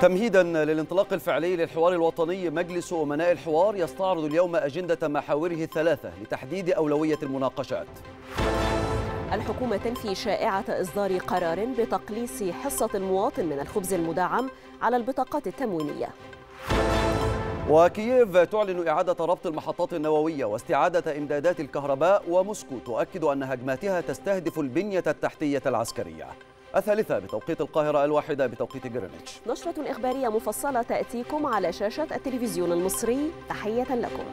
تمهيدا للانطلاق الفعلي للحوار الوطني مجلس أمناء الحوار يستعرض اليوم أجندة محاوره الثلاثة لتحديد أولوية المناقشات الحكومة تنفي شائعة إصدار قرار بتقليص حصة المواطن من الخبز المدعم على البطاقات التموينية وكييف تعلن إعادة ربط المحطات النووية واستعادة إمدادات الكهرباء وموسكو تؤكد أن هجماتها تستهدف البنية التحتية العسكرية الثالثة بتوقيت القاهرة الواحدة بتوقيت جرينتش نشرة إخبارية مفصلة تأتيكم على شاشة التلفزيون المصري تحية لكم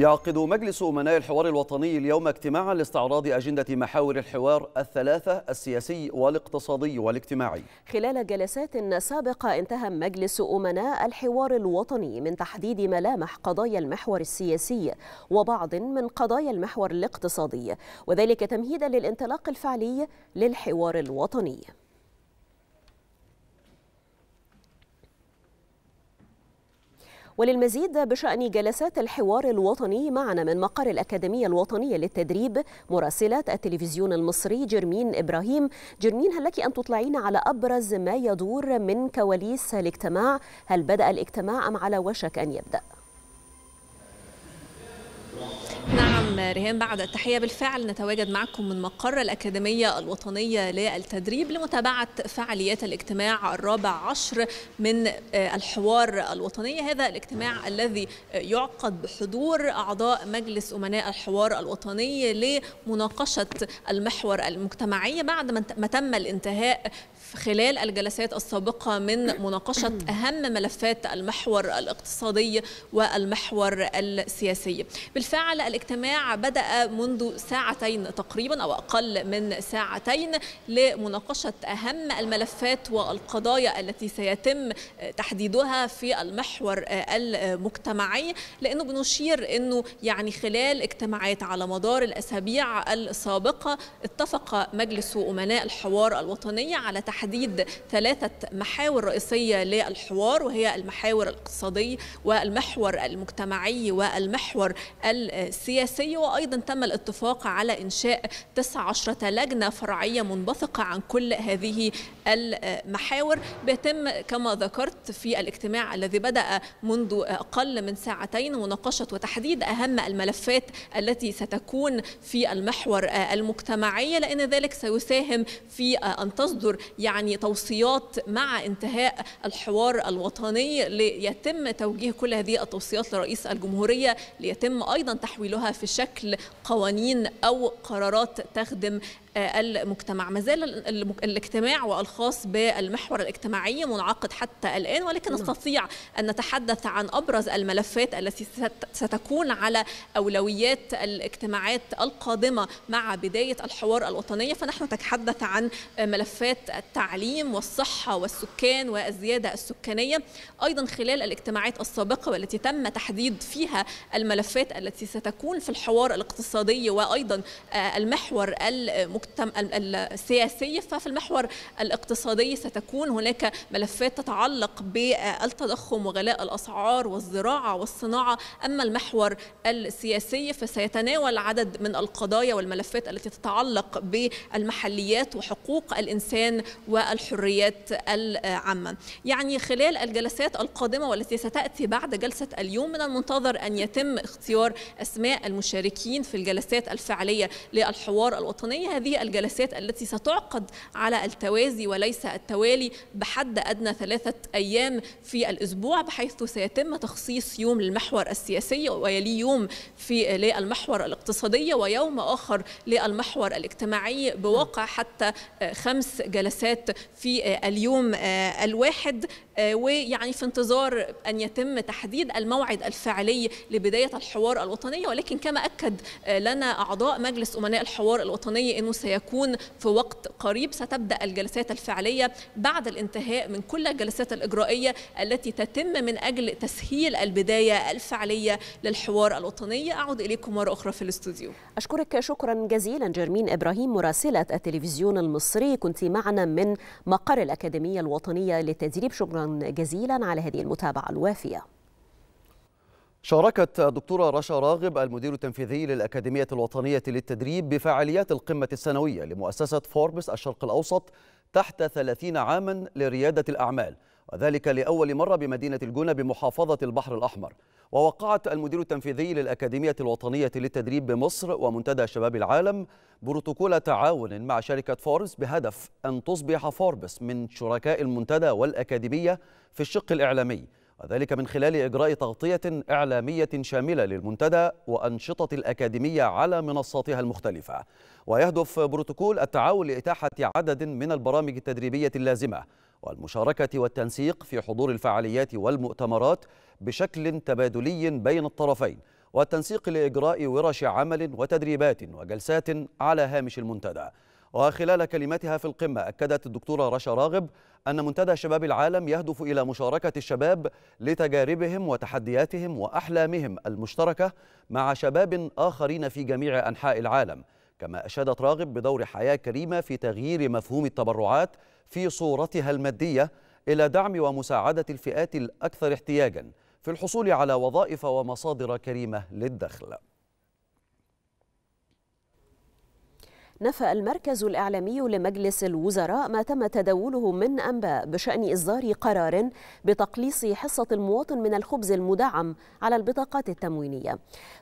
يعقد مجلس أمناء الحوار الوطني اليوم اجتماعا لاستعراض أجندة محاور الحوار الثلاثة السياسي والاقتصادي والاجتماعي خلال جلسات سابقة انتهى مجلس أمناء الحوار الوطني من تحديد ملامح قضايا المحور السياسي وبعض من قضايا المحور الاقتصادي وذلك تمهيدا للانطلاق الفعلي للحوار الوطني وللمزيد بشأن جلسات الحوار الوطني معنا من مقر الأكاديمية الوطنية للتدريب مراسلة التلفزيون المصري جرمين إبراهيم جرمين هل لك أن تطلعينا على أبرز ما يدور من كواليس الاجتماع هل بدأ الاجتماع أم على وشك أن يبدأ؟ نعم ريهان بعد التحية بالفعل نتواجد معكم من مقر الأكاديمية الوطنية للتدريب لمتابعة فعاليات الاجتماع الرابع عشر من آه، الحوار الوطني هذا الاجتماع الذي يعقد بحضور أعضاء مجلس أمناء الحوار الوطني لمناقشة المحور المجتمعي بعد ما تم الانتهاء خلال الجلسات السابقة من مناقشة أهم ملفات المحور الاقتصادي والمحور السياسي بالفعل الاجتماع بدأ منذ ساعتين تقريبا أو أقل من ساعتين لمناقشة أهم الملفات والقضايا التي سيتم تحديدها في المحور المجتمعي لأنه بنشير أنه يعني خلال اجتماعات على مدار الأسابيع السابقة اتفق مجلس أمناء الحوار الوطني على تحديد تحديد ثلاثة محاور رئيسية للحوار وهي المحاور الاقتصادي والمحور المجتمعي والمحور السياسي وأيضا تم الاتفاق على إنشاء 19 لجنة فرعية منبثقة عن كل هذه المحاور بيتم كما ذكرت في الاجتماع الذي بدأ منذ أقل من ساعتين مناقشة وتحديد أهم الملفات التي ستكون في المحور المجتمعي لأن ذلك سيساهم في أن تصدر يعني يعني توصيات مع انتهاء الحوار الوطني ليتم توجيه كل هذه التوصيات لرئيس الجمهورية ليتم أيضا تحويلها في شكل قوانين أو قرارات تخدم آه، المجتمع ما زال الاجتماع والخاص بالمحور الاجتماعي منعقد حتى الآن ولكن نعم. نستطيع أن نتحدث عن أبرز الملفات التي ستكون على أولويات الاجتماعات القادمة مع بداية الحوار الوطنية فنحن نتحدث عن ملفات التعليم والصحة والسكان والزيادة السكانية أيضا خلال الاجتماعات السابقة والتي تم تحديد فيها الملفات التي ستكون في الحوار الاقتصادي وأيضا آه، المحور المختلف المجتمع السياسي ففي المحور الاقتصادي ستكون هناك ملفات تتعلق بالتضخم وغلاء الأسعار والزراعة والصناعة أما المحور السياسي فسيتناول عدد من القضايا والملفات التي تتعلق بالمحليات وحقوق الإنسان والحريات العامة يعني خلال الجلسات القادمة والتي ستأتي بعد جلسة اليوم من المنتظر أن يتم اختيار أسماء المشاركين في الجلسات الفعلية للحوار الوطني هذه هذه الجلسات التي ستعقد على التوازي وليس التوالي بحد أدنى ثلاثة أيام في الأسبوع بحيث سيتم تخصيص يوم للمحور السياسي ويلي يوم في للمحور الاقتصادي ويوم آخر للمحور الاجتماعي بواقع حتى خمس جلسات في اليوم الواحد ويعني في انتظار أن يتم تحديد الموعد الفعلي لبداية الحوار الوطني ولكن كما أكد لنا أعضاء مجلس أمناء الحوار الوطني أنه سيكون في وقت قريب ستبدأ الجلسات الفعلية بعد الانتهاء من كل الجلسات الإجرائية التي تتم من أجل تسهيل البداية الفعلية للحوار الوطني أعود إليكم مرة أخرى في الاستوديو أشكرك شكرا جزيلا جرمين إبراهيم مراسلة التلفزيون المصري كنت معنا من مقر الأكاديمية الوطنية للتدريب شكرا جزيلا على هذه المتابعة الوافية شاركت الدكتورة رشا راغب المدير التنفيذي للأكاديمية الوطنية للتدريب بفعاليات القمة السنوية لمؤسسة فوربس الشرق الأوسط تحت 30 عاما لريادة الأعمال وذلك لأول مرة بمدينة الجونة بمحافظة البحر الأحمر ووقعت المدير التنفيذي للأكاديمية الوطنية للتدريب بمصر ومنتدى شباب العالم بروتوكول تعاون مع شركة فوربس بهدف أن تصبح فوربس من شركاء المنتدى والأكاديمية في الشق الإعلامي وذلك من خلال إجراء تغطية إعلامية شاملة للمنتدى وأنشطة الأكاديمية على منصاتها المختلفة ويهدف بروتوكول التعاون لإتاحة عدد من البرامج التدريبية اللازمة والمشاركة والتنسيق في حضور الفعاليات والمؤتمرات بشكل تبادلي بين الطرفين والتنسيق لإجراء ورش عمل وتدريبات وجلسات على هامش المنتدى وخلال كلمتها في القمة أكدت الدكتورة رشا راغب أن منتدى شباب العالم يهدف إلى مشاركة الشباب لتجاربهم وتحدياتهم وأحلامهم المشتركة مع شباب آخرين في جميع أنحاء العالم كما أشادت راغب بدور حياة كريمة في تغيير مفهوم التبرعات في صورتها المادية إلى دعم ومساعدة الفئات الأكثر احتياجاً في الحصول على وظائف ومصادر كريمة للدخل نفى المركز الإعلامي لمجلس الوزراء ما تم تداوله من أنباء بشأن إصدار قرار بتقليص حصة المواطن من الخبز المدعم على البطاقات التموينية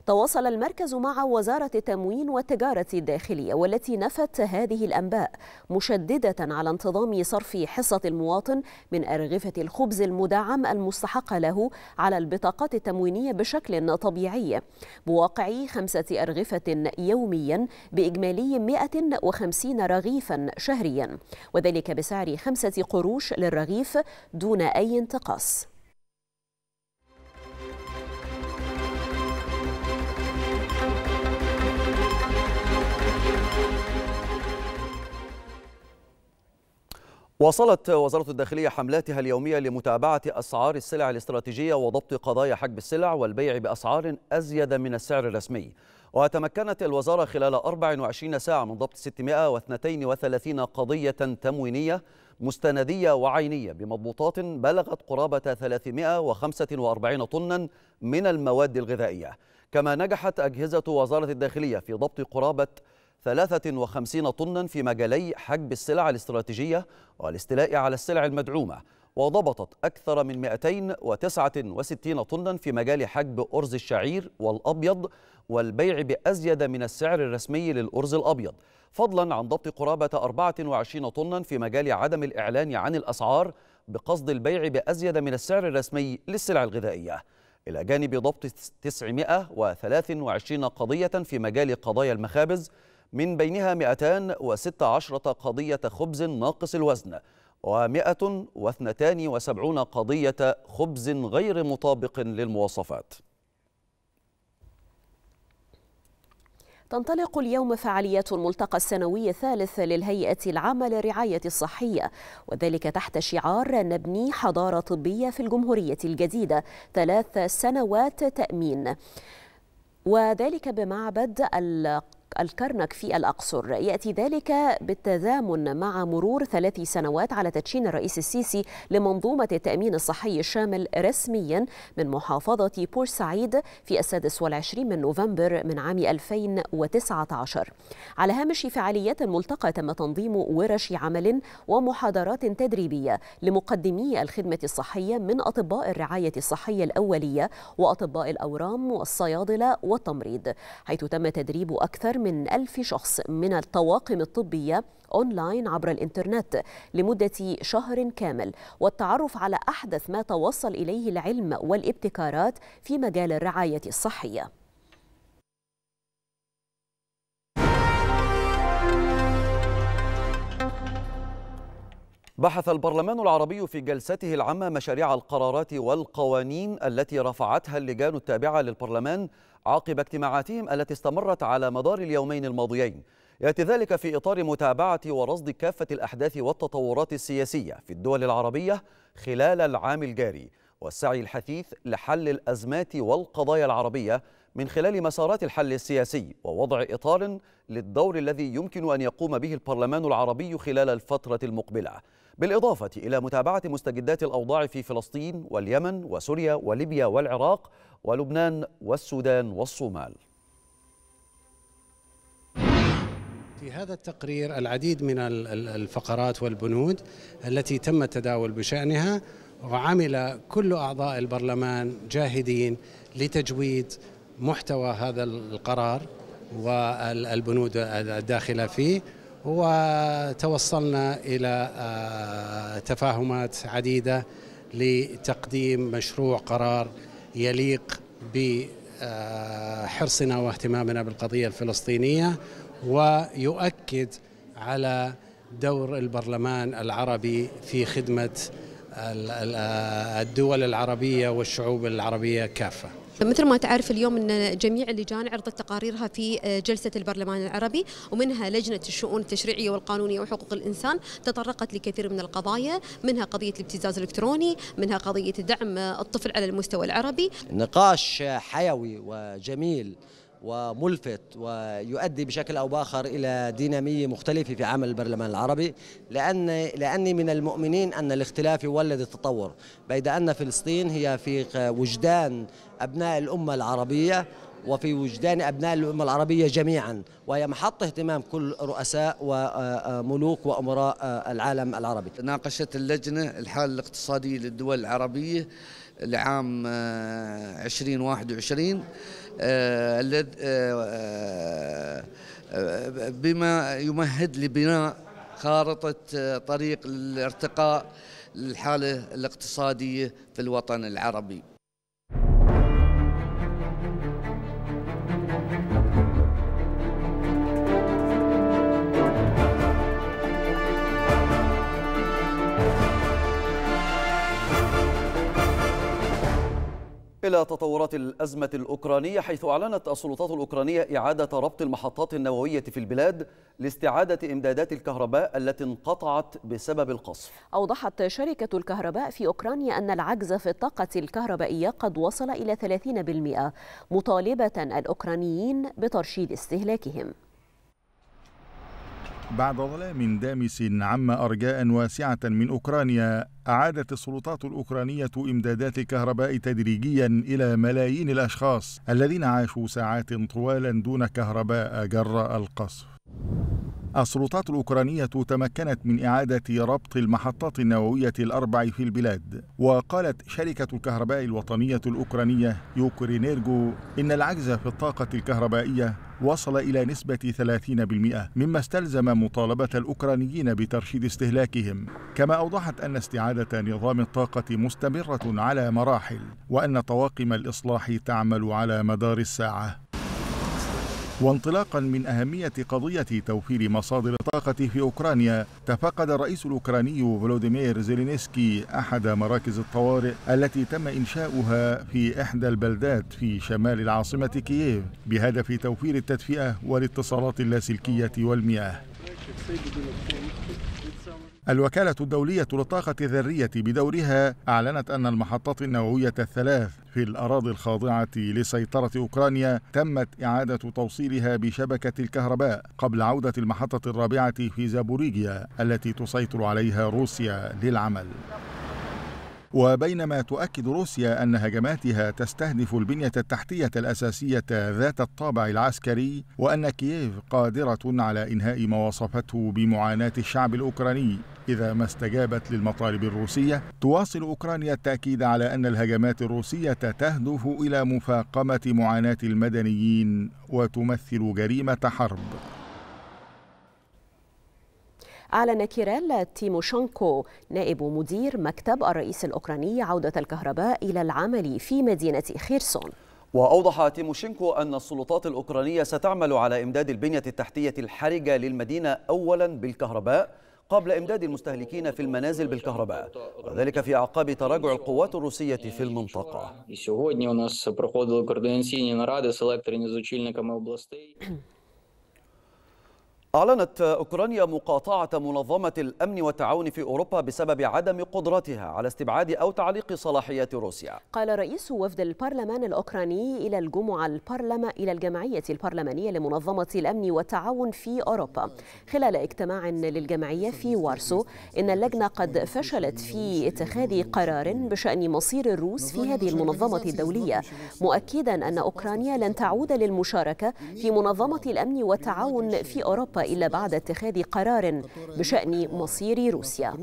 تواصل المركز مع وزارة التموين والتجارة الداخلية والتي نفت هذه الأنباء مشددة على انتظام صرف حصة المواطن من أرغفة الخبز المدعم المستحقة له على البطاقات التموينية بشكل طبيعي بواقع خمسة أرغفة يوميا بإجمالي 100 150 رغيفا شهريا وذلك بسعر خمسة قروش للرغيف دون أي انتقاص واصلت وزارة الداخلية حملاتها اليومية لمتابعة أسعار السلع الاستراتيجية وضبط قضايا حجب السلع والبيع بأسعار أزيد من السعر الرسمي وتمكنت الوزارة خلال 24 ساعة من ضبط 632 قضية تموينية مستندية وعينية بمضبوطات بلغت قرابة 345 طنا من المواد الغذائية كما نجحت أجهزة وزارة الداخلية في ضبط قرابة 53 طنا في مجالي حجب السلع الاستراتيجية والاستيلاء على السلع المدعومة وضبطت أكثر من 269 طنا في مجال حجب أرز الشعير والأبيض والبيع بأزيد من السعر الرسمي للأرز الأبيض فضلا عن ضبط قرابة 24 طنا في مجال عدم الإعلان عن الأسعار بقصد البيع بأزيد من السعر الرسمي للسلع الغذائية إلى جانب ضبط 923 قضية في مجال قضايا المخابز من بينها 216 قضية خبز ناقص الوزن و172 قضية خبز غير مطابق للمواصفات تنطلق اليوم فعاليات الملتقى السنوي الثالث للهيئة العامة للرعاية الصحية وذلك تحت شعار نبني حضارة طبية في الجمهورية الجديدة ثلاث سنوات تأمين وذلك بمعبد الكرنك في الأقصر يأتي ذلك بالتزامن مع مرور ثلاث سنوات على تدشين الرئيس السيسي لمنظومة التأمين الصحي الشامل رسميا من محافظة بورسعيد في السادس والعشرين من نوفمبر من عام 2019 على هامش فعاليات الملتقى تم تنظيم ورش عمل ومحاضرات تدريبية لمقدمي الخدمة الصحية من أطباء الرعاية الصحية الأولية وأطباء الأورام والصيادلة والتمريض حيث تم تدريب أكثر من من ألف شخص من الطواقم الطبية أونلاين عبر الإنترنت لمدة شهر كامل والتعرف على أحدث ما توصل إليه العلم والابتكارات في مجال الرعاية الصحية بحث البرلمان العربي في جلسته العامة مشاريع القرارات والقوانين التي رفعتها اللجان التابعة للبرلمان عقب اجتماعاتهم التي استمرت على مدار اليومين الماضيين يأتي ذلك في إطار متابعة ورصد كافة الأحداث والتطورات السياسية في الدول العربية خلال العام الجاري والسعي الحثيث لحل الأزمات والقضايا العربية من خلال مسارات الحل السياسي ووضع إطار للدور الذي يمكن أن يقوم به البرلمان العربي خلال الفترة المقبلة بالإضافة إلى متابعة مستجدات الأوضاع في فلسطين واليمن وسوريا وليبيا والعراق ولبنان والسودان والصومال في هذا التقرير العديد من الفقرات والبنود التي تم التداول بشأنها وعمل كل أعضاء البرلمان جاهدين لتجويد محتوى هذا القرار والبنود الداخلة فيه وتوصلنا إلى آه، تفاهمات عديدة لتقديم مشروع قرار يليق بحرصنا آه، واهتمامنا بالقضية الفلسطينية ويؤكد على دور البرلمان العربي في خدمة آه، الدول العربية والشعوب العربية كافة مثل ما تعرف اليوم ان جميع اللجان عرضت تقاريرها في آه، جلسه البرلمان العربي ومنها لجنه الشؤون التشريعيه والقانونيه وحقوق الانسان تطرقت لكثير من القضايا منها قضيه الابتزاز الالكتروني منها قضيه دعم آه، الطفل على المستوى العربي نقاش حيوي وجميل وملفت ويؤدي بشكل أو بآخر إلى دينامية مختلفة في عمل البرلمان العربي لأن لأني من المؤمنين أن الاختلاف يولد التطور بيد أن فلسطين هي في وجدان أبناء الأمة العربية وفي وجدان أبناء الأمة العربية جميعا وهي محط اهتمام كل رؤساء وملوك آه، آه، وأمراء آه، العالم العربي ناقشت اللجنة الحالة الاقتصادية للدول العربية لعام 2021 آه، آه، آه، بما يمهد لبناء خارطة طريق الارتقاء للحالة الاقتصادية في الوطن العربي إلى تطورات الأزمة الأوكرانية حيث أعلنت السلطات الأوكرانية إعادة ربط المحطات النووية في البلاد لاستعادة إمدادات الكهرباء التي انقطعت بسبب القصف أوضحت شركة الكهرباء في أوكرانيا أن العجز في الطاقة الكهربائية قد وصل إلى 30% مطالبة الأوكرانيين بترشيد استهلاكهم بعد ظلام دامس عم أرجاء واسعة من أوكرانيا أعادت السلطات الأوكرانية إمدادات الكهرباء تدريجيا إلى ملايين الأشخاص الذين عاشوا ساعات طوالا دون كهرباء جراء القصف السلطات الأوكرانية تمكنت من إعادة ربط المحطات النووية الأربع في البلاد وقالت شركة الكهرباء الوطنية الأوكرانية يوكرينيرجو إن العجز في الطاقة الكهربائية وصل إلى نسبة 30% مما استلزم مطالبة الأوكرانيين بترشيد استهلاكهم كما أوضحت أن استعادة نظام الطاقة مستمرة على مراحل وأن طواقم الإصلاح تعمل على مدار الساعة وانطلاقا من أهمية قضية توفير مصادر الطاقة في أوكرانيا تفقد الرئيس الأوكراني فلوديمير زيلينسكي أحد مراكز الطوارئ التي تم إنشاؤها في إحدى البلدات في شمال العاصمة كييف بهدف توفير التدفئة والاتصالات اللاسلكية والمياه الوكالة الدولية للطاقة الذرية بدورها أعلنت أن المحطات النووية الثلاث في الأراضي الخاضعة لسيطرة أوكرانيا تمت إعادة توصيلها بشبكة الكهرباء قبل عودة المحطة الرابعة في زابوريجيا التي تسيطر عليها روسيا للعمل وبينما تؤكد روسيا أن هجماتها تستهدف البنية التحتية الأساسية ذات الطابع العسكري وأن كييف قادرة على إنهاء ما وصفته بمعاناة الشعب الأوكراني إذا ما استجابت للمطالب الروسية تواصل أوكرانيا التأكيد على أن الهجمات الروسية تهدف إلى مفاقمة معاناة المدنيين وتمثل جريمة حرب أعلن كيريل تيموشنكو نائب مدير مكتب الرئيس الأوكراني عودة الكهرباء إلى العمل في مدينة خيرسون وأوضح تيموشينكو أن السلطات الأوكرانية ستعمل على إمداد البنية التحتية الحرجة للمدينة أولا بالكهرباء قبل إمداد المستهلكين في المنازل بالكهرباء وذلك في أعقاب تراجع القوات الروسية في المنطقة أعلنت أوكرانيا مقاطعة منظمة الأمن والتعاون في أوروبا بسبب عدم قدرتها على استبعاد أو تعليق صلاحيات روسيا قال رئيس وفد البرلمان الأوكراني إلى الجمعة البرلم إلى الجمعية البرلمانية لمنظمة الأمن والتعاون في أوروبا خلال اجتماع للجمعية في وارسو إن اللجنة قد فشلت في اتخاذ قرار بشأن مصير الروس في هذه المنظمة الدولية مؤكدا أن أوكرانيا لن تعود للمشاركة في منظمة الأمن والتعاون في أوروبا إلا بعد اتخاذ قرار بشأن مصير روسيا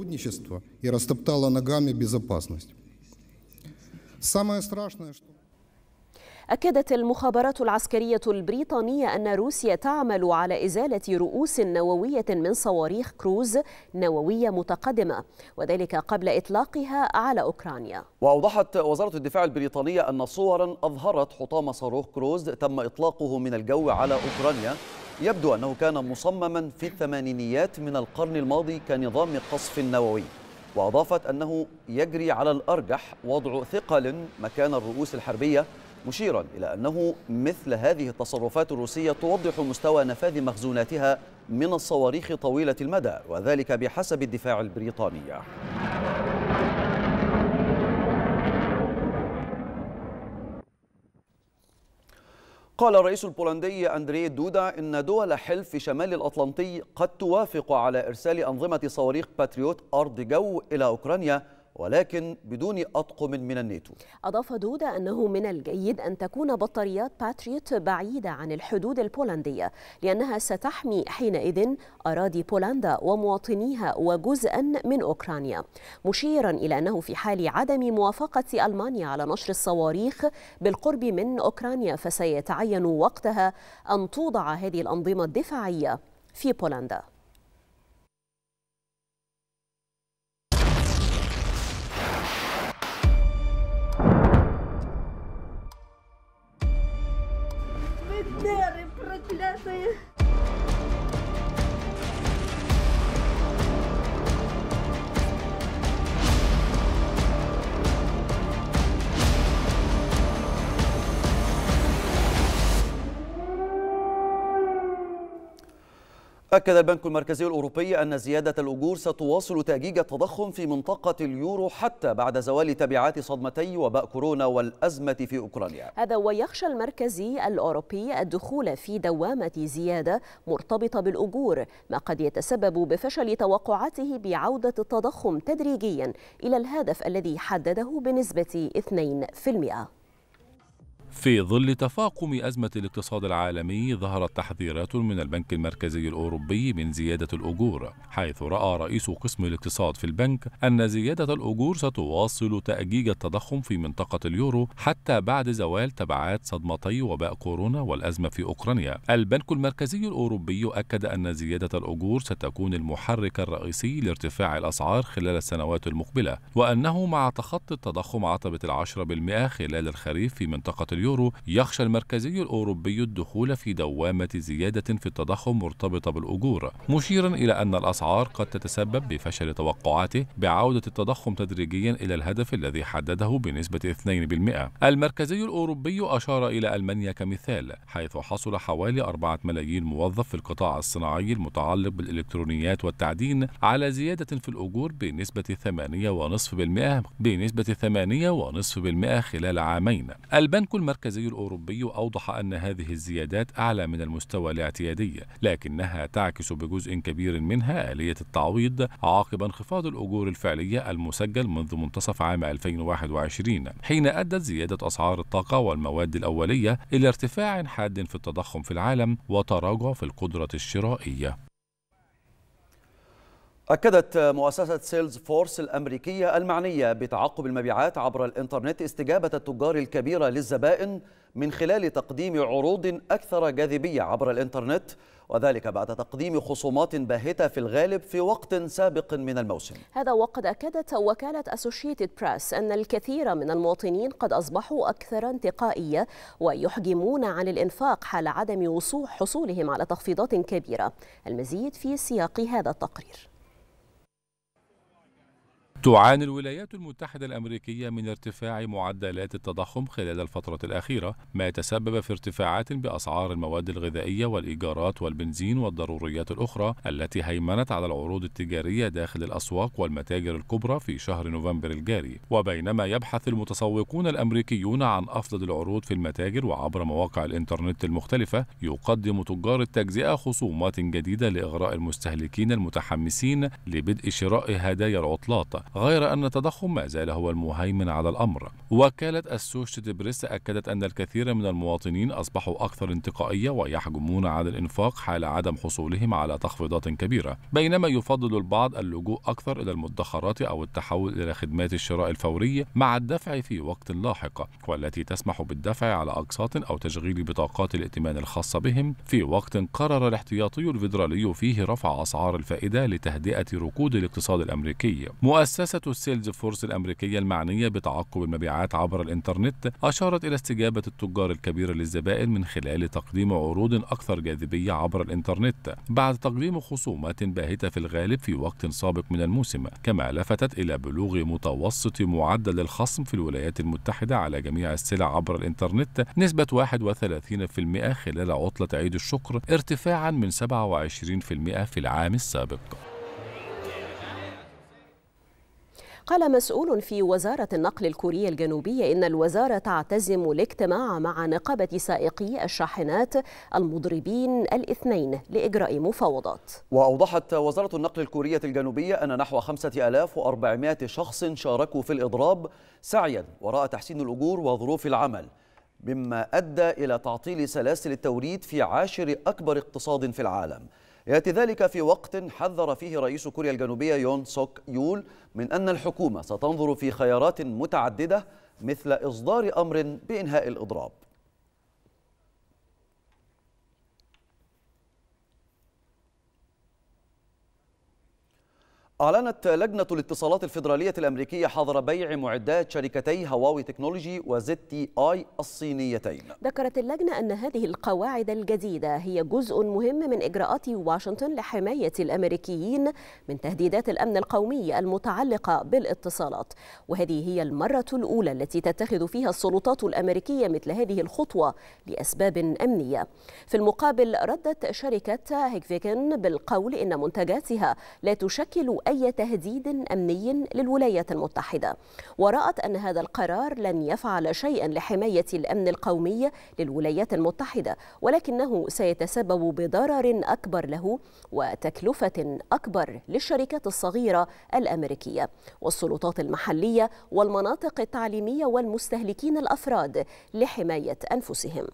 أكدت المخابرات العسكرية البريطانية أن روسيا تعمل على إزالة رؤوس نووية من صواريخ كروز نووية متقدمة وذلك قبل إطلاقها على أوكرانيا وأوضحت وزارة الدفاع البريطانية أن صورا أظهرت حطام صاروخ كروز تم إطلاقه من الجو على أوكرانيا يبدو أنه كان مصمما في الثمانينيات من القرن الماضي كنظام قصف نووي وأضافت أنه يجري على الأرجح وضع ثقل مكان الرؤوس الحربية مشيرا إلى أنه مثل هذه التصرفات الروسية توضح مستوى نفاذ مخزوناتها من الصواريخ طويلة المدى وذلك بحسب الدفاع البريطاني قال الرئيس البولندي أندريه دودا إن دول حلف شمال الأطلنطي قد توافق على إرسال أنظمة صواريخ باتريوت أرض جو إلى أوكرانيا ولكن بدون أطقم من الناتو أضاف دودا أنه من الجيد أن تكون بطاريات باتريوت بعيدة عن الحدود البولندية لأنها ستحمي حينئذ أراضي بولندا ومواطنيها وجزءا من أوكرانيا مشيرا إلى أنه في حال عدم موافقة ألمانيا على نشر الصواريخ بالقرب من أوكرانيا فسيتعين وقتها أن توضع هذه الأنظمة الدفاعية في بولندا That's saya أكد البنك المركزي الأوروبي أن زيادة الأجور ستواصل تأجيج التضخم في منطقة اليورو حتى بعد زوال تبعات صدمتي وباء كورونا والأزمة في أوكرانيا هذا ويخشى المركزي الأوروبي الدخول في دوامة زيادة مرتبطة بالأجور ما قد يتسبب بفشل توقعاته بعودة التضخم تدريجيا إلى الهدف الذي حدده بنسبة 2% في ظل تفاقم أزمة الاقتصاد العالمي ظهرت تحذيرات من البنك المركزي الأوروبي من زيادة الأجور حيث رأى رئيس قسم الاقتصاد في البنك أن زيادة الأجور ستواصل تأجيج التضخم في منطقة اليورو حتى بعد زوال تبعات صدمتي وباء كورونا والأزمة في أوكرانيا البنك المركزي الأوروبي أكد أن زيادة الأجور ستكون المحرك الرئيسي لارتفاع الأسعار خلال السنوات المقبلة وأنه مع تخطي التضخم عتبة العشرة بالمئة خلال الخريف في منطقة اليورو اليورو يخشى المركزي الأوروبي الدخول في دوامة زيادة في التضخم مرتبطة بالأجور مشيرا إلى أن الأسعار قد تتسبب بفشل توقعاته بعودة التضخم تدريجيا إلى الهدف الذي حدده بنسبة 2% المركزي الأوروبي أشار إلى ألمانيا كمثال حيث حصل حوالي 4 ملايين موظف في القطاع الصناعي المتعلق بالإلكترونيات والتعدين على زيادة في الأجور بنسبة 8.5% بنسبة 8.5% خلال عامين البنك المركزي المركزي الأوروبي أوضح أن هذه الزيادات أعلى من المستوى الاعتيادي لكنها تعكس بجزء كبير منها آلية التعويض عقب انخفاض الأجور الفعلية المسجل منذ منتصف عام 2021 حين أدت زيادة أسعار الطاقة والمواد الأولية إلى ارتفاع حاد في التضخم في العالم وتراجع في القدرة الشرائية أكدت مؤسسة سيلز فورس الأمريكية المعنية بتعقب المبيعات عبر الإنترنت استجابة التجار الكبيرة للزبائن من خلال تقديم عروض أكثر جاذبية عبر الإنترنت وذلك بعد تقديم خصومات باهتة في الغالب في وقت سابق من الموسم هذا وقد أكدت وكالة أسوشيتد براس أن الكثير من المواطنين قد أصبحوا أكثر انتقائية ويحجمون عن الإنفاق حال عدم وصول حصولهم على تخفيضات كبيرة المزيد في سياق هذا التقرير تعاني الولايات المتحدة الأمريكية من ارتفاع معدلات التضخم خلال الفترة الأخيرة، ما تسبب في ارتفاعات بأسعار المواد الغذائية والإيجارات والبنزين والضروريات الأخرى التي هيمنت على العروض التجارية داخل الأسواق والمتاجر الكبرى في شهر نوفمبر الجاري، وبينما يبحث المتسوقون الأمريكيون عن أفضل العروض في المتاجر وعبر مواقع الإنترنت المختلفة، يقدم تجار التجزئة خصومات جديدة لإغراء المستهلكين المتحمسين لبدء شراء هدايا العطلات غير أن التضخم ما زال هو المهيمن على الأمر وكالة السوشيتد بريس أكدت أن الكثير من المواطنين أصبحوا أكثر انتقائية ويحجمون على الإنفاق حال عدم حصولهم على تخفيضات كبيرة بينما يفضل البعض اللجوء أكثر إلى المدخرات أو التحول إلى خدمات الشراء الفوري مع الدفع في وقت لاحق والتي تسمح بالدفع على أقساط أو تشغيل بطاقات الائتمان الخاصة بهم في وقت قرر الاحتياطي الفيدرالي فيه رفع أسعار الفائدة لتهدئة ركود الاقتصاد الأمريكي مؤسسة مؤسسة السيلز فورس الأمريكية المعنية بتعقب المبيعات عبر الإنترنت أشارت إلى استجابة التجار الكبيرة للزبائن من خلال تقديم عروض أكثر جاذبية عبر الإنترنت بعد تقديم خصومات باهتة في الغالب في وقت سابق من الموسم كما لفتت إلى بلوغ متوسط معدل الخصم في الولايات المتحدة على جميع السلع عبر الإنترنت نسبة 31% خلال عطلة عيد الشكر ارتفاعا من 27% في العام السابق قال مسؤول في وزارة النقل الكورية الجنوبية إن الوزارة تعتزم الاجتماع مع نقابة سائقي الشاحنات المضربين الاثنين لإجراء مفاوضات وأوضحت وزارة النقل الكورية الجنوبية أن نحو 5400 شخص شاركوا في الإضراب سعيا وراء تحسين الأجور وظروف العمل مما أدى إلى تعطيل سلاسل التوريد في عاشر أكبر اقتصاد في العالم يأتي ذلك في وقت حذر فيه رئيس كوريا الجنوبية يون سوك يول من أن الحكومة ستنظر في خيارات متعددة مثل إصدار أمر بإنهاء الإضراب أعلنت لجنة الاتصالات الفيدرالية الأمريكية حظر بيع معدات شركتي هواوي تكنولوجي وزد تي آي الصينيتين ذكرت اللجنة أن هذه القواعد الجديدة هي جزء مهم من إجراءات واشنطن لحماية الأمريكيين من تهديدات الأمن القومي المتعلقة بالاتصالات وهذه هي المرة الأولى التي تتخذ فيها السلطات الأمريكية مثل هذه الخطوة لأسباب أمنية في المقابل ردت شركة هيكفيكن بالقول إن منتجاتها لا تشكل أي تهديد أمني للولايات المتحدة ورأت أن هذا القرار لن يفعل شيئا لحماية الأمن القومي للولايات المتحدة ولكنه سيتسبب بضرر أكبر له وتكلفة أكبر للشركات الصغيرة الأمريكية والسلطات المحلية والمناطق التعليمية والمستهلكين الأفراد لحماية أنفسهم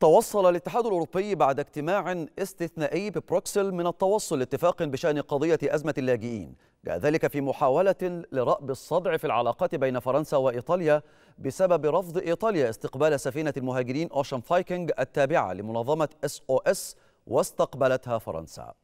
توصل الاتحاد الأوروبي بعد اجتماع استثنائي ببروكسل من التوصل لاتفاق بشأن قضية أزمة اللاجئين جاء ذلك في محاولة لرأب الصدع في العلاقات بين فرنسا وإيطاليا بسبب رفض إيطاليا استقبال سفينة المهاجرين أوشن فايكنج التابعة لمنظمة SOS واستقبلتها فرنسا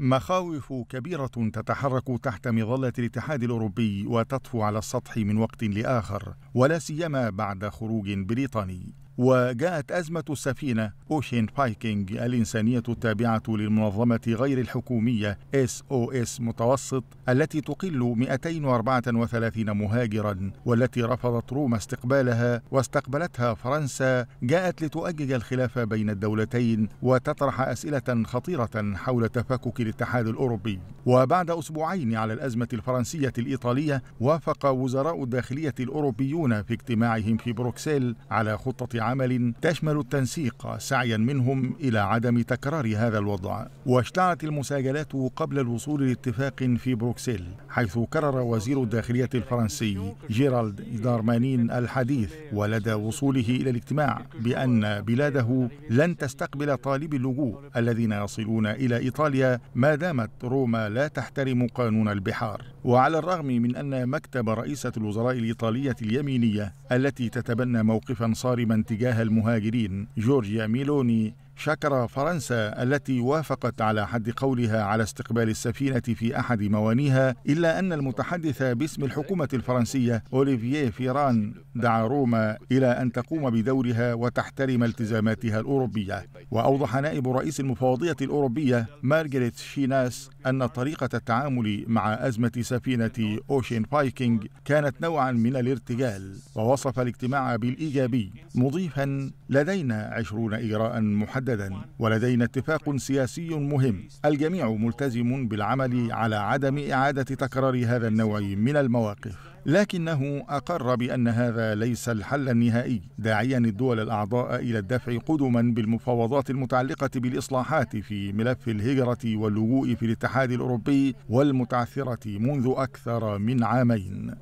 مخاوف كبيرة تتحرك تحت مظلة الاتحاد الأوروبي وتطفو على السطح من وقت لآخر ولا سيما بعد خروج بريطاني وجاءت أزمة السفينة أوشين فايكنج الإنسانية التابعة للمنظمة غير الحكومية SOS متوسط التي تقل 234 مهاجرا والتي رفضت روما استقبالها واستقبلتها فرنسا جاءت لتؤجج الخلاف بين الدولتين وتطرح أسئلة خطيرة حول تفكك الاتحاد الأوروبي وبعد أسبوعين على الأزمة الفرنسية الإيطالية وافق وزراء الداخلية الأوروبيون في اجتماعهم في بروكسل على خطة عمل تشمل التنسيق سعيا منهم إلى عدم تكرار هذا الوضع واشتعلت المساجلات قبل الوصول لاتفاق في بروكسل حيث كرر وزير الداخلية الفرنسي جيرالد دارمانين الحديث ولدى وصوله إلى الاجتماع بأن بلاده لن تستقبل طالبي اللجوء الذين يصلون إلى إيطاليا ما دامت روما لا تحترم قانون البحار وعلى الرغم من أن مكتب رئيسة الوزراء الإيطالية اليمينية التي تتبنى موقفا صارما تجاه المهاجرين جورجيا ميلوني شكر فرنسا التي وافقت على حد قولها على استقبال السفينة في أحد موانيها إلا أن المتحدث باسم الحكومة الفرنسية أوليفييه فيران دعا روما إلى أن تقوم بدورها وتحترم التزاماتها الأوروبية وأوضح نائب رئيس المفوضية الأوروبية مارغريت شيناس أن طريقة التعامل مع أزمة سفينة أوشين فايكنج كانت نوعا من الارتجال ووصف الاجتماع بالإيجابي مضيفا لدينا عشرون إجراء محددا ولدينا اتفاق سياسي مهم الجميع ملتزم بالعمل على عدم إعادة تكرار هذا النوع من المواقف لكنه أقر بأن هذا ليس الحل النهائي داعيا الدول الأعضاء إلى الدفع قدما بالمفاوضات المتعلقة بالإصلاحات في ملف الهجرة واللجوء في الاتحاد الأوروبي والمتعثرة منذ أكثر من عامين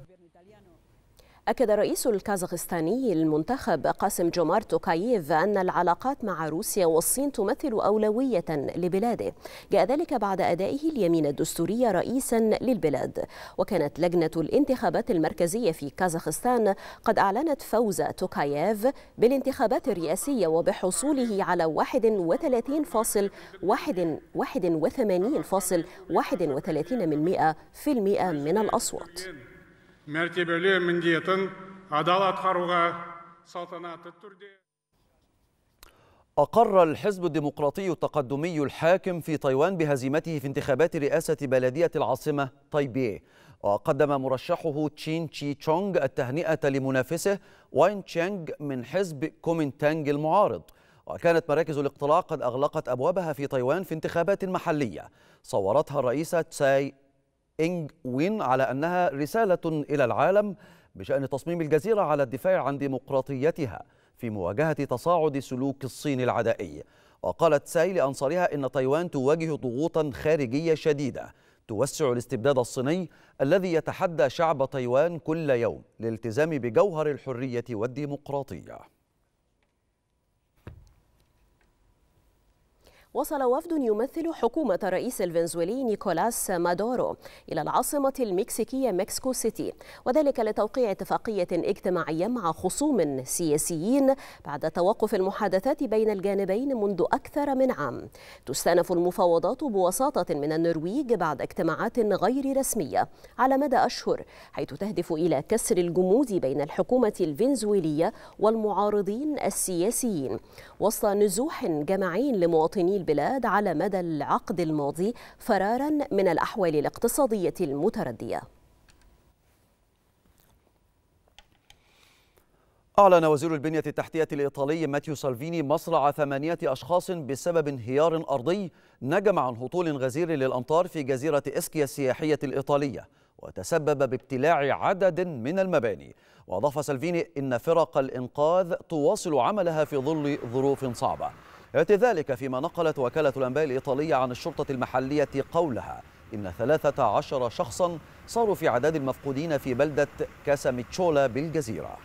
أكد الرئيس الكازاخستاني المنتخب قاسم جومار توكاييف أن العلاقات مع روسيا والصين تمثل أولوية لبلاده جاء ذلك بعد أدائه اليمين الدستورية رئيسا للبلاد وكانت لجنة الانتخابات المركزية في كازاخستان قد أعلنت فوز توكاييف بالانتخابات الرئاسية وبحصوله على 31.81.31% من الأصوات мәртебелі міндетін адал атқаруға салтанатты түрде أقر الحزب الديمقراطي التقدمي الحاكم في تايوان بهزيمته في انتخابات رئاسة بلدية العاصمة تايبيه وقدم مرشحه تشين تشي تشونغ التهنئة لمنافسه وين تشينغ من حزب تانغ المعارض وكانت مراكز الاقتلاع قد أغلقت أبوابها في تايوان في انتخابات محلية صورتها الرئيسة تساي إنج وين على أنها رسالة إلى العالم بشأن تصميم الجزيرة على الدفاع عن ديمقراطيتها في مواجهة تصاعد سلوك الصين العدائي وقالت ساي لأنصارها إن تايوان تواجه ضغوطا خارجية شديدة توسع الاستبداد الصيني الذي يتحدى شعب تايوان كل يوم للالتزام بجوهر الحرية والديمقراطية وصل وفد يمثل حكومة الرئيس الفنزويلي نيكولاس مادورو إلى العاصمة المكسيكية مكسيكو سيتي وذلك لتوقيع اتفاقية اجتماعية مع خصوم سياسيين بعد توقف المحادثات بين الجانبين منذ أكثر من عام تستأنف المفاوضات بوساطة من النرويج بعد اجتماعات غير رسمية على مدى أشهر حيث تهدف إلى كسر الجمود بين الحكومة الفنزويلية والمعارضين السياسيين وسط نزوح جماعي لمواطني البلاد على مدى العقد الماضي فرارا من الأحوال الاقتصادية المتردية أعلن وزير البنية التحتية الإيطالي ماتيو سالفيني مصرع ثمانية أشخاص بسبب انهيار أرضي نجم عن هطول غزير للأمطار في جزيرة إسكيا السياحية الإيطالية وتسبب بابتلاع عدد من المباني وأضاف سالفيني إن فرق الإنقاذ تواصل عملها في ظل ظروف صعبة يأتي ذلك فيما نقلت وكالة الأنباء الإيطالية عن الشرطة المحلية قولها إن 13 شخصا صاروا في عداد المفقودين في بلدة كاساميتشولا بالجزيرة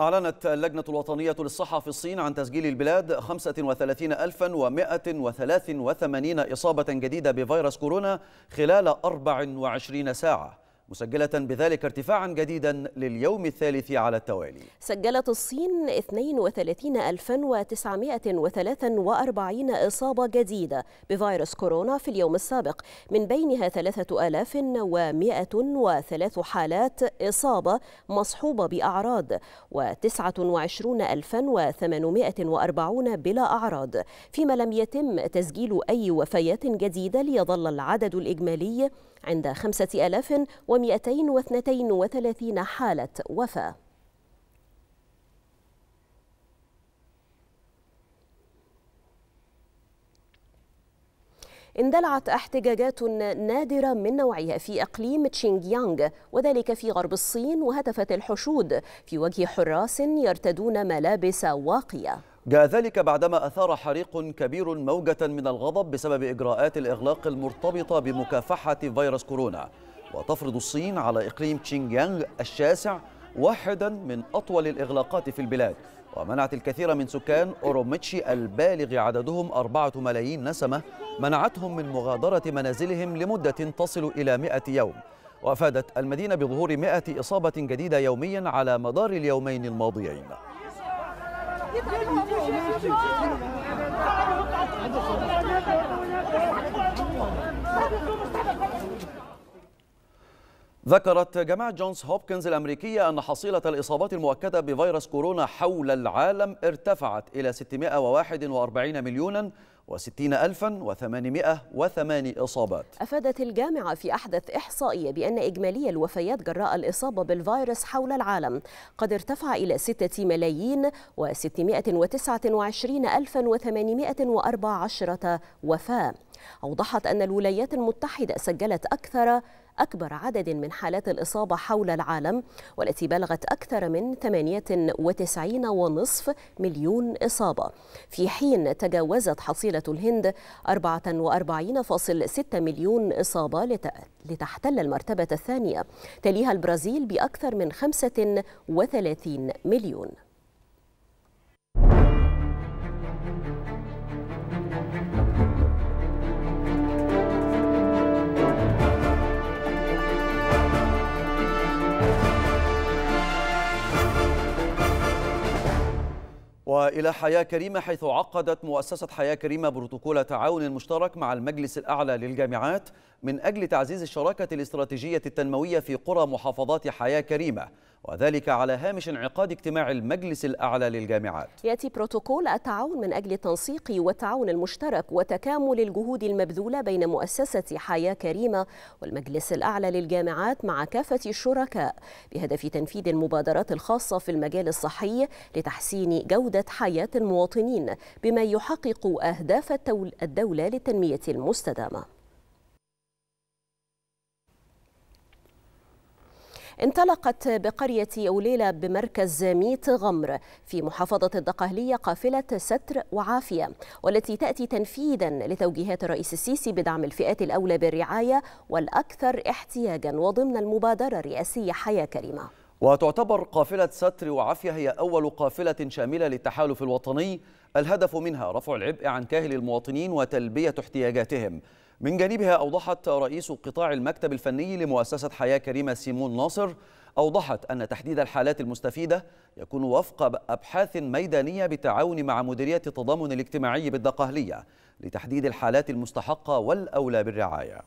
أعلنت اللجنة الوطنية للصحة في الصين عن تسجيل البلاد 35183 إصابة جديدة بفيروس كورونا خلال 24 ساعة مسجلة بذلك ارتفاعا جديدا لليوم الثالث على التوالي سجلت الصين 32943 إصابة جديدة بفيروس كورونا في اليوم السابق من بينها 3103 حالات إصابة مصحوبة بأعراض و29840 بلا أعراض فيما لم يتم تسجيل أي وفيات جديدة ليظل العدد الإجمالي عند 5232 حالة وفاة اندلعت احتجاجات نادرة من نوعها في إقليم تشينجيانغ وذلك في غرب الصين وهتفت الحشود في وجه حراس يرتدون ملابس واقية جاء ذلك بعدما أثار حريق كبير موجة من الغضب بسبب إجراءات الإغلاق المرتبطة بمكافحة فيروس كورونا وتفرض الصين على إقليم تشينجيانغ الشاسع واحدا من أطول الإغلاقات في البلاد ومنعت الكثير من سكان أوروميتشي البالغ عددهم أربعة ملايين نسمة منعتهم من مغادرة منازلهم لمدة تصل إلى مئة يوم وأفادت المدينة بظهور مئة إصابة جديدة يوميا على مدار اليومين الماضيين ذكرت جامعة جونز هوبكنز الأمريكية أن حصيلة الإصابات المؤكدة بفيروس كورونا حول العالم ارتفعت إلى 641 مليونا وستين ألفا وثمانمائة وثمان إصابات أفادت الجامعة في أحدث إحصائية بأن إجمالي الوفيات جراء الإصابة بالفيروس حول العالم قد ارتفع إلى ستة ملايين وستمائة وتسعة وعشرين ألفا وثمانمائة وأربع عشرة وفاة أوضحت أن الولايات المتحدة سجلت أكثر أكبر عدد من حالات الإصابة حول العالم والتي بلغت أكثر من 98.5 مليون إصابة في حين تجاوزت حصيلة الهند 44.6 مليون إصابة لتحتل المرتبة الثانية تليها البرازيل بأكثر من 35 مليون وإلى حياة كريمة حيث عقدت مؤسسة حياة كريمة بروتوكول تعاون مشترك مع المجلس الأعلى للجامعات من أجل تعزيز الشراكة الاستراتيجية التنموية في قرى محافظات حياة كريمة وذلك على هامش انعقاد اجتماع المجلس الأعلى للجامعات يأتي بروتوكول التعاون من أجل التنسيق والتعاون المشترك وتكامل الجهود المبذولة بين مؤسسة حياة كريمة والمجلس الأعلى للجامعات مع كافة الشركاء بهدف تنفيذ المبادرات الخاصة في المجال الصحي لتحسين جودة حياة المواطنين بما يحقق أهداف الدولة للتنمية المستدامة انطلقت بقرية أوليلة بمركز ميت غمر في محافظة الدقهلية قافلة ستر وعافية والتي تأتي تنفيذا لتوجيهات الرئيس السيسي بدعم الفئات الأولى بالرعاية والأكثر احتياجا وضمن المبادرة الرئاسية حياة كريمة وتعتبر قافلة ستر وعافية هي أول قافلة شاملة للتحالف الوطني الهدف منها رفع العبء عن كاهل المواطنين وتلبية احتياجاتهم من جانبها أوضحت رئيس قطاع المكتب الفني لمؤسسة حياة كريمة سيمون ناصر أوضحت أن تحديد الحالات المستفيدة يكون وفق أبحاث ميدانية بالتعاون مع مديرية التضامن الاجتماعي بالدقهلية لتحديد الحالات المستحقة والأولى بالرعاية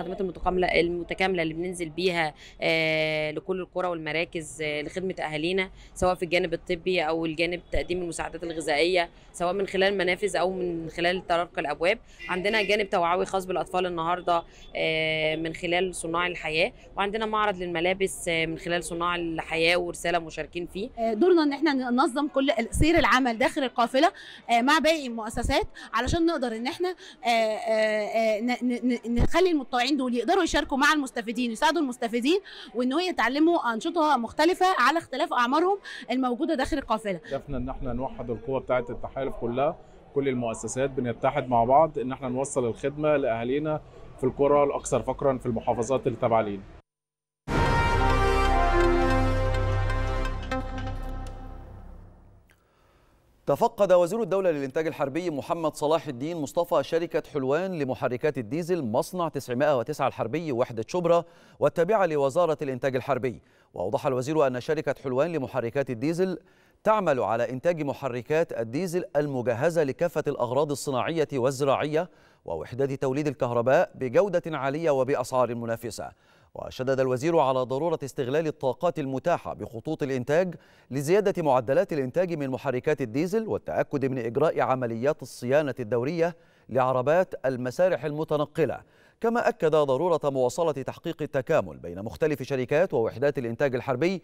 الخدمات المتكامله المتكامله اللي بننزل بيها آه، لكل القرى والمراكز آه، لخدمه اهالينا سواء في الجانب الطبي او الجانب تقديم المساعدات الغذائيه سواء من خلال منافذ او من خلال ترقى الابواب عندنا جانب توعوي خاص بالاطفال النهارده آه، من خلال صناع الحياه وعندنا معرض للملابس من خلال صناع الحياه ورساله مشاركين فيه دورنا ان احنا ننظم كل سير العمل داخل القافله مع باقي المؤسسات علشان نقدر ان احنا نخلي المتطوعين المتابعين دول يقدروا يشاركوا مع المستفيدين يساعدوا المستفيدين وان هو يتعلموا انشطه مختلفه على اختلاف اعمارهم الموجوده داخل القافله هدفنا ان احنا نوحد القوه بتاعه التحالف كلها كل المؤسسات بنتحد مع بعض ان احنا نوصل الخدمه لاهالينا في القرى الاكثر فقرا في المحافظات اللي تابعه لينا تفقد وزير الدولة للإنتاج الحربي محمد صلاح الدين مصطفى شركة حلوان لمحركات الديزل مصنع 909 الحربي وحدة شبرا والتابعة لوزارة الإنتاج الحربي وأوضح الوزير أن شركة حلوان لمحركات الديزل تعمل على إنتاج محركات الديزل المجهزة لكافة الأغراض الصناعية والزراعية ووحدات توليد الكهرباء بجودة عالية وبأسعار منافسة وشدد الوزير على ضرورة استغلال الطاقات المتاحة بخطوط الإنتاج لزيادة معدلات الإنتاج من محركات الديزل والتأكد من إجراء عمليات الصيانة الدورية لعربات المسارح المتنقلة كما أكد ضرورة مواصلة تحقيق التكامل بين مختلف شركات ووحدات الإنتاج الحربي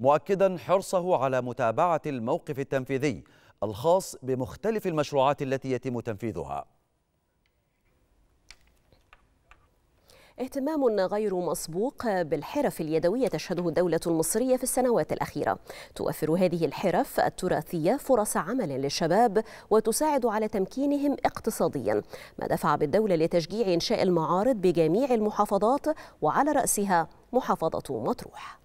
مؤكدا حرصه على متابعة الموقف التنفيذي الخاص بمختلف المشروعات التي يتم تنفيذها اهتمام غير مسبوق بالحرف اليدوية تشهده الدولة المصرية في السنوات الأخيرة توفر هذه الحرف التراثية فرص عمل للشباب وتساعد على تمكينهم اقتصاديا ما دفع بالدولة لتشجيع إنشاء المعارض بجميع المحافظات وعلى رأسها محافظة مطروح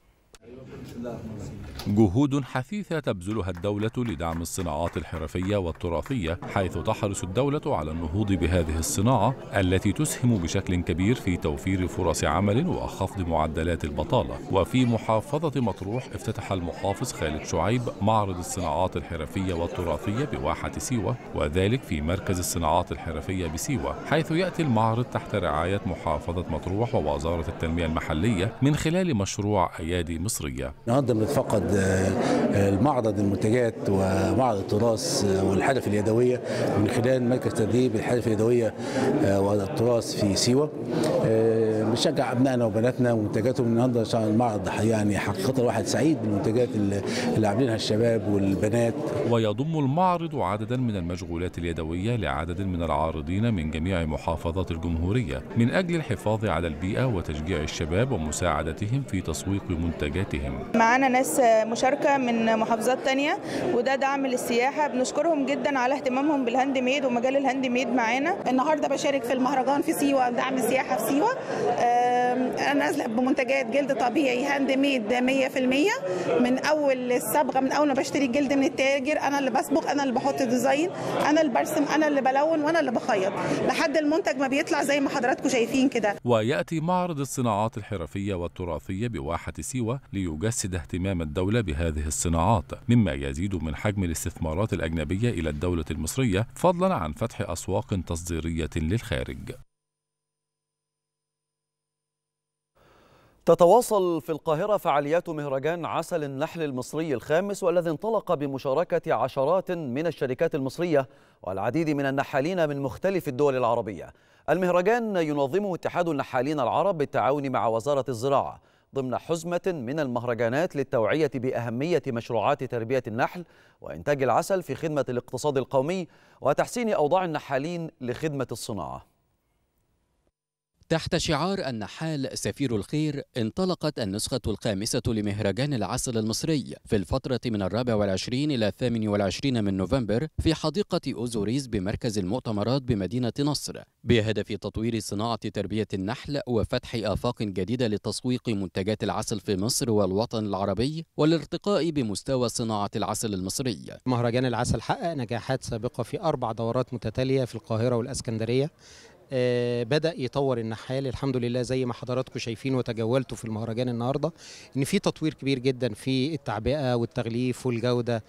جهود حثيثة تبذلها الدولة لدعم الصناعات الحرفية والتراثية حيث تحرص الدولة على النهوض بهذه الصناعة التي تسهم بشكل كبير في توفير فرص عمل وخفض معدلات البطالة وفي محافظة مطروح افتتح المحافظ خالد شعيب معرض الصناعات الحرفية والتراثية بواحة سيوة وذلك في مركز الصناعات الحرفية بسيوة حيث يأتي المعرض تحت رعاية محافظة مطروح ووزارة التنمية المحلية من خلال مشروع أيادي مصر المصرية النهاردة بنتفقد آه، المعرض المنتجات ومعرض التراث آه، والحرف اليدوية من خلال مركز تدريب الحرف اليدوية آه، والتراث في سيوة بنشجع ابنائنا وبناتنا ومنتجاتهم النهارده ان شاء الله المعرض يعني حقيقه الواحد سعيد بالمنتجات اللي عاملينها الشباب والبنات ويضم المعرض عددا من المشغولات اليدويه لعدد من العارضين من جميع محافظات الجمهوريه من اجل الحفاظ على البيئه وتشجيع الشباب ومساعدتهم في تسويق منتجاتهم. معانا ناس مشاركه من محافظات ثانيه وده دعم للسياحه بنشكرهم جدا على اهتمامهم بالهاند ميد ومجال الهاند ميد معانا. النهارده بشارك في المهرجان في سيوه دعم السياحه في سيوه انا نازله بمنتجات جلد طبيعي هاند ميد 100% من اول الصبغه من اول ما بشتري الجلد من التاجر انا اللي بصبغ انا اللي بحط ديزاين انا اللي برسم انا اللي بلون وانا اللي بخيط لحد المنتج ما بيطلع زي ما حضراتكم شايفين كده وياتي معرض الصناعات الحرفيه والتراثيه بواحه سيوه ليجسد اهتمام الدوله بهذه الصناعات مما يزيد من حجم الاستثمارات الاجنبيه الى الدوله المصريه فضلا عن فتح اسواق تصديريه للخارج تتواصل في القاهرة فعاليات مهرجان عسل النحل المصري الخامس والذي انطلق بمشاركة عشرات من الشركات المصرية والعديد من النحالين من مختلف الدول العربية المهرجان ينظمه اتحاد النحالين العرب بالتعاون مع وزارة الزراعة ضمن حزمة من المهرجانات للتوعية بأهمية مشروعات تربية النحل وإنتاج العسل في خدمة الاقتصاد القومي وتحسين أوضاع النحالين لخدمة الصناعة تحت شعار النحال سفير الخير انطلقت النسخة الخامسة لمهرجان العسل المصري في الفترة من الرابع والعشرين إلى الثامن والعشرين من نوفمبر في حديقة أوزوريز بمركز المؤتمرات بمدينة نصر بهدف تطوير صناعة تربية النحل وفتح آفاق جديدة لتسويق منتجات العسل في مصر والوطن العربي والارتقاء بمستوى صناعة العسل المصري مهرجان العسل حقق نجاحات سابقة في أربع دورات متتالية في القاهرة والأسكندرية آه، بدا يطور النحال الحمد لله زي ما حضراتكم شايفين وتجولتوا في المهرجان النهارده ان في تطوير كبير جدا في التعبئه والتغليف والجوده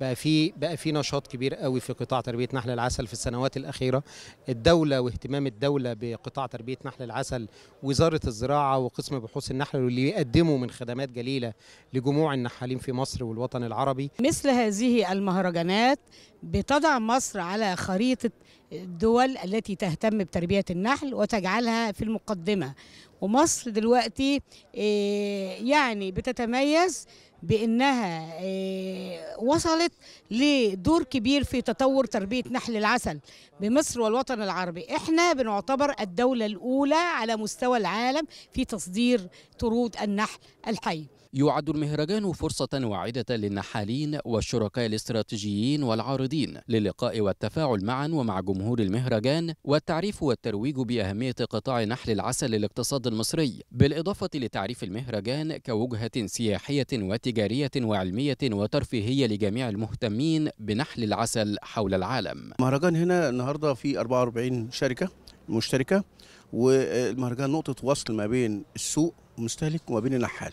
بقى في بقى في نشاط كبير قوي في قطاع تربيه نحل العسل في السنوات الاخيره الدوله واهتمام الدوله بقطاع تربيه نحل العسل وزاره الزراعه وقسم بحوث النحل واللي بيقدموا من خدمات جليله لجموع النحالين في مصر والوطن العربي مثل هذه المهرجانات بتضع مصر على خريطه الدول التي تهتم بتربيه النحل وتجعلها في المقدمه ومصر دلوقتي آه، يعني بتتميز بانها آه، وصلت لدور كبير في تطور تربيه نحل العسل بمصر والوطن العربي احنا بنعتبر الدوله الاولى على مستوى العالم في تصدير طرود النحل الحي يعد المهرجان فرصة واعدة للنحالين والشركاء الاستراتيجيين والعارضين للقاء والتفاعل معا ومع جمهور المهرجان والتعريف والترويج بأهمية قطاع نحل العسل للاقتصاد المصري بالإضافة لتعريف المهرجان كوجهة سياحية وتجارية وعلمية وترفيهية لجميع المهتمين بنحل العسل حول العالم مهرجان هنا النهاردة في 44 شركة مشتركة والمهرجان نقطة وصل ما بين السوق المستهلك وما بين النحال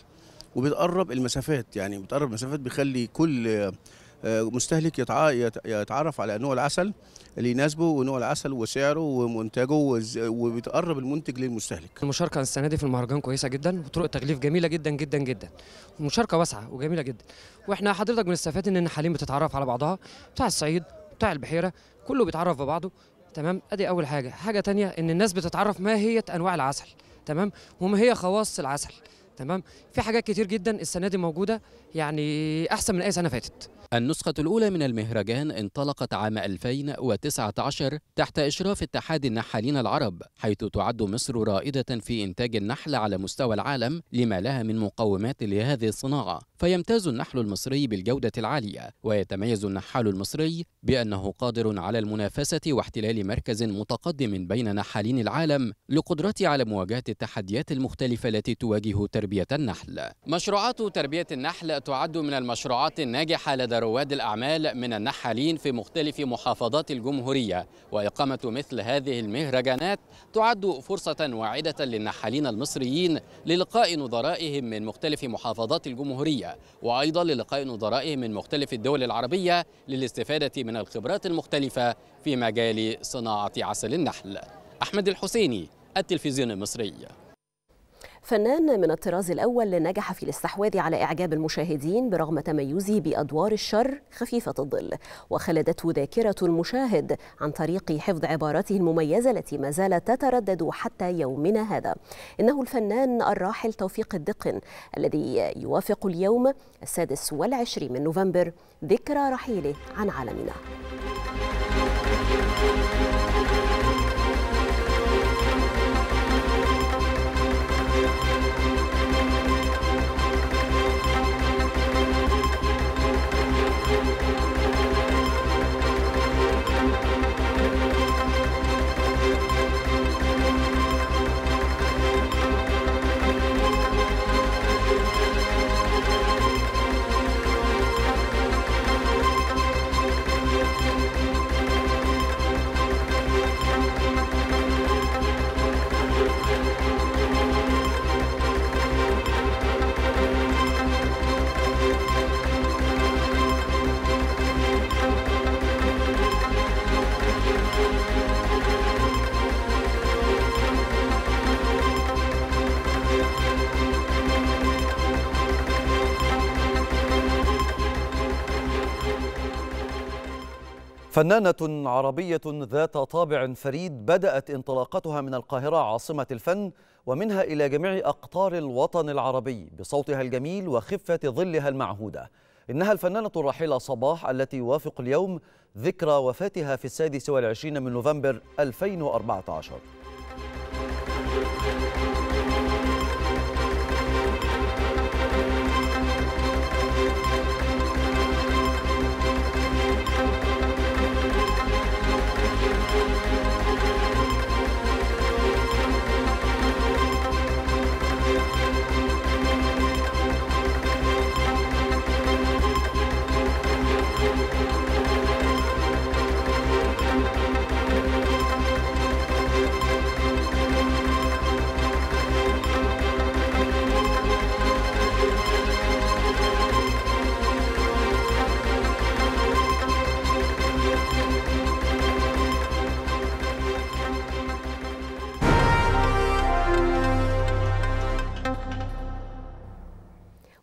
وبتقرب المسافات يعني بتقرب المسافات بيخلي كل آه، مستهلك يتعرف على نوع العسل اللي يناسبه ونوع العسل وسعره ومنتجه وبتقرب المنتج للمستهلك. المشاركه السنه دي في المهرجان كويسه جدا وطرق التغليف جميله جدا جدا جدا. المشاركه واسعه وجميله جدا. واحنا حضرتك بنستفاد ان حاليا بتتعرف على بعضها بتاع الصعيد بتاع البحيره كله بيتعرف ببعضه تمام ادي اول حاجه، حاجه ثانيه ان الناس بتتعرف ما هي انواع العسل تمام وما هي خواص العسل. تمام في حاجات كتير جدا السنه دي موجوده يعني أحسن من أي سنة فاتت النسخة الأولى من المهرجان انطلقت عام 2019 تحت إشراف اتحاد النحالين العرب حيث تعد مصر رائدة في إنتاج النحل على مستوى العالم لما لها من مقومات لهذه الصناعة فيمتاز النحل المصري بالجودة العالية ويتميز النحال المصري بأنه قادر على المنافسة واحتلال مركز متقدم بين نحالين العالم لقدرته على مواجهة التحديات المختلفة التي تواجه تربية النحل مشروعات تربية النحل تعد من المشروعات الناجحة لدى رواد الأعمال من النحالين في مختلف محافظات الجمهورية وإقامة مثل هذه المهرجانات تعد فرصة واعدة للنحالين المصريين للقاء نظرائهم من مختلف محافظات الجمهورية وأيضا للقاء نظرائهم من مختلف الدول العربية للاستفادة من الخبرات المختلفة في مجال صناعة عسل النحل أحمد الحسيني التلفزيون المصري فنان من الطراز الأول نجح في الاستحواذ على إعجاب المشاهدين برغم تميزه بأدوار الشر خفيفة الظل وخلدته ذاكرة المشاهد عن طريق حفظ عباراته المميزة التي ما زالت تتردد حتى يومنا هذا إنه الفنان الراحل توفيق الدقن الذي يوافق اليوم السادس والعشرين من نوفمبر ذكرى رحيله عن عالمنا فنانة عربية ذات طابع فريد بدأت انطلاقتها من القاهرة عاصمة الفن ومنها إلى جميع أقطار الوطن العربي بصوتها الجميل وخفة ظلها المعهودة إنها الفنانة الرحيلة صباح التي يوافق اليوم ذكرى وفاتها في السادس والعشرين من نوفمبر 2014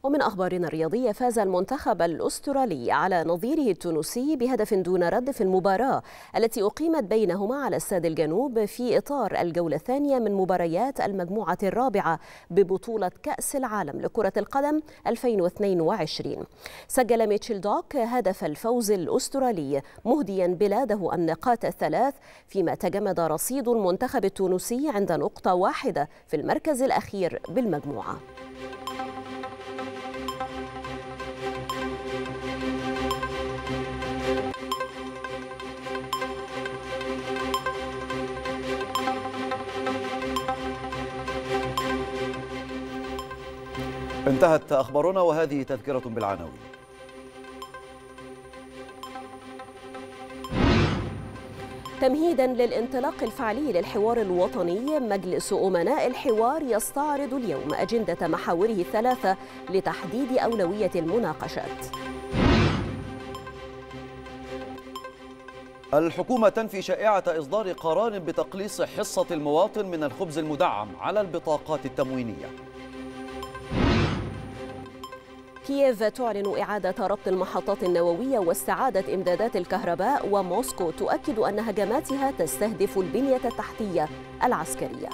ومن أخبارنا الرياضية فاز المنتخب الأسترالي على نظيره التونسي بهدف دون رد في المباراة التي أقيمت بينهما على استاد الجنوب في إطار الجولة الثانية من مباريات المجموعة الرابعة ببطولة كأس العالم لكرة القدم 2022 سجل ميتشل دوك هدف الفوز الأسترالي مهديا بلاده النقاط الثلاث فيما تجمد رصيد المنتخب التونسي عند نقطة واحدة في المركز الأخير بالمجموعة انتهت أخبارنا وهذه تذكرة بالعناوين تمهيدا للانطلاق الفعلي للحوار الوطني مجلس أمناء الحوار يستعرض اليوم أجندة محاوره الثلاثة لتحديد أولوية المناقشات الحكومة تنفي شائعة إصدار قرار بتقليص حصة المواطن من الخبز المدعم على البطاقات التموينية كييف تعلن إعادة ربط المحطات النووية واستعادة إمدادات الكهرباء وموسكو تؤكد أن هجماتها تستهدف البنية التحتية العسكرية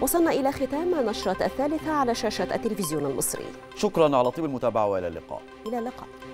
وصلنا إلى ختام نشرة الثالثة على شاشة التلفزيون المصري شكرا على طيب المتابعة وإلى اللقاء إلى اللقاء